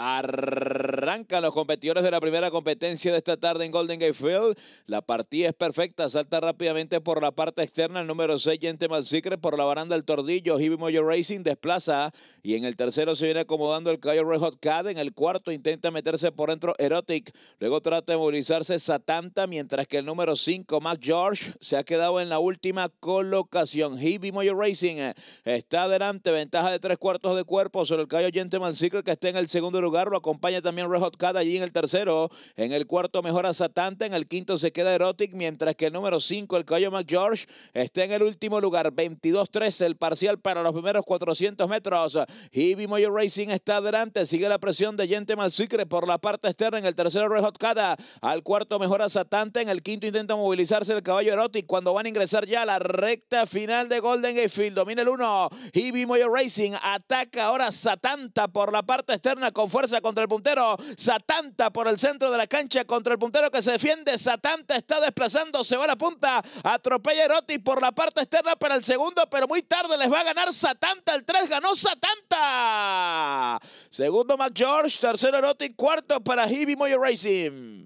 Arr- Arrancan los competidores de la primera competencia de esta tarde en Golden Gate Field. La partida es perfecta. Salta rápidamente por la parte externa el número 6, Yente Secret, por la baranda del Tordillo. Hibi Moyo Racing desplaza y en el tercero se viene acomodando el Cayo Red Hot Cad. En el cuarto intenta meterse por dentro Erotic. Luego trata de movilizarse Satanta, mientras que el número 5, Mac George, se ha quedado en la última colocación. Hibi Moyo Racing está adelante. Ventaja de tres cuartos de cuerpo sobre el Cayo Gentleman Secret, que está en el segundo lugar. Lo acompaña también Red Hot allí en el tercero. En el cuarto mejora Satanta. En el quinto se queda Erotic. Mientras que el número 5, el caballo McGeorge, está en el último lugar. 22-13 el parcial para los primeros 400 metros. Heavy Moyo Racing está adelante. Sigue la presión de Gente Malsucre por la parte externa. En el tercero Red Hot Al cuarto mejora Satanta. En el quinto intenta movilizarse el caballo Erotic. Cuando van a ingresar ya a la recta final de Golden Gate Field. Domina el 1. Heavy Moyo Racing ataca ahora Satanta por la parte externa con fuerza contra el puntero. Satanta por el centro de la cancha contra el puntero que se defiende. Satanta está desplazando, se va a la punta. Atropella Eroti por la parte externa para el segundo, pero muy tarde les va a ganar Satanta. El 3 ganó Satanta. Segundo Matt George, tercero Eroti, cuarto para Hibi moyer Racing.